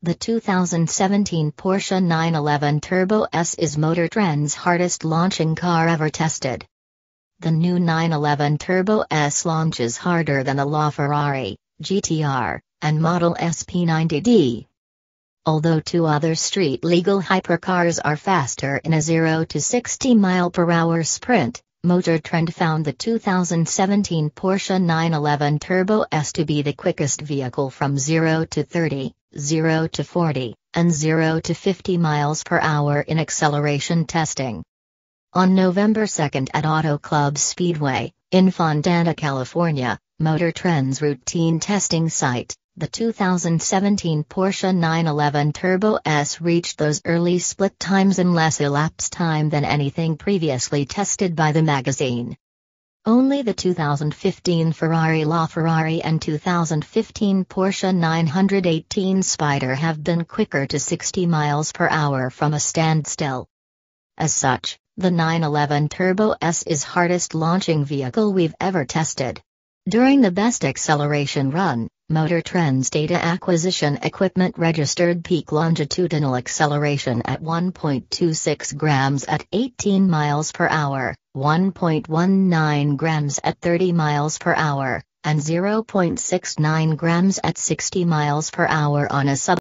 The 2017 Porsche 911 Turbo S is Motor Trend's hardest launching car ever tested. The new 911 Turbo S launches harder than the LaFerrari, GTR, and Model SP90D. Although two other street legal hypercars are faster in a 0 to 60 mile per hour sprint, Motor Trend found the 2017 Porsche 911 Turbo S to be the quickest vehicle from 0 to 30. 0 to 40, and 0 to 50 miles per hour in acceleration testing. On November 2 at Auto Club Speedway, in Fontana, California, Motor Trend's routine testing site, the 2017 Porsche 911 Turbo S reached those early split times in less elapsed time than anything previously tested by the magazine. Only the 2015 Ferrari LaFerrari and 2015 Porsche 918 Spider have been quicker to 60 miles per hour from a standstill. As such, the 911 Turbo S is hardest launching vehicle we've ever tested. During the best acceleration run, Motor Trends data acquisition equipment registered peak longitudinal acceleration at 1.26 grams at 18 miles per hour, 1.19 grams at 30 miles per hour, and 0.69 grams at 60 miles per hour on a sub